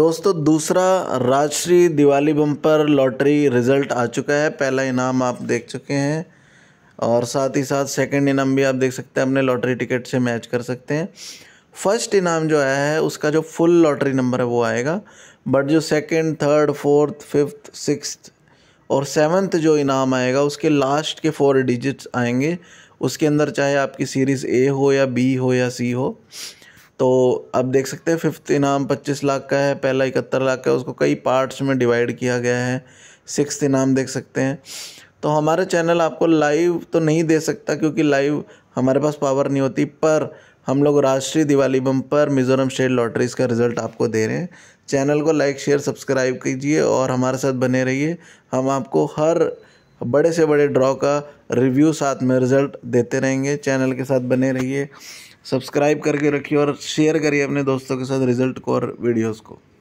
दोस्तों दूसरा Rajshree Diwali bumper lottery result आ चुका है पहला इनाम आप देख चुके हैं और साथ ही साथ सेकंड इनाम भी आप देख सकते हैं अपने लॉटरी टिकट से मैच कर सकते हैं फर्स्ट इनाम जो आया है उसका जो फुल लॉटरी नंबर है वो आएगा बट जो second third fourth fifth six और सेवन्थ जो इनाम आएगा उसके लास्ट के फोर डिजिट्स आएंगे उसके अंदर चाहे आपकी सीरीज़ ए हो या बी हो या सी हो तो आप देख सकते हैं फिफ्थ इनाम पच्चीस लाख का है पहला इकहत्तर लाख का उसको कई पार्ट्स में डिवाइड किया गया है सिक्स इनाम देख सकते हैं तो हमारा चैनल आपको लाइव तो नहीं दे सकता क्योंकि लाइव हमारे पास पावर नहीं होती पर हम लोग राष्ट्रीय Diwali bumper Mizoram state lotteries का रिजल्ट आपको दे रहे हैं चैनल को लाइक शेयर सब्सक्राइब कीजिए और हमारे साथ बने रहिए हम आपको हर बड़े से बड़े ड्रॉ का रिव्यू साथ में रिज़ल्ट देते रहेंगे चैनल के साथ बने रहिए सब्सक्राइब करके रखिए और शेयर करिए अपने दोस्तों के साथ रिज़ल्ट को और वीडियोज़ को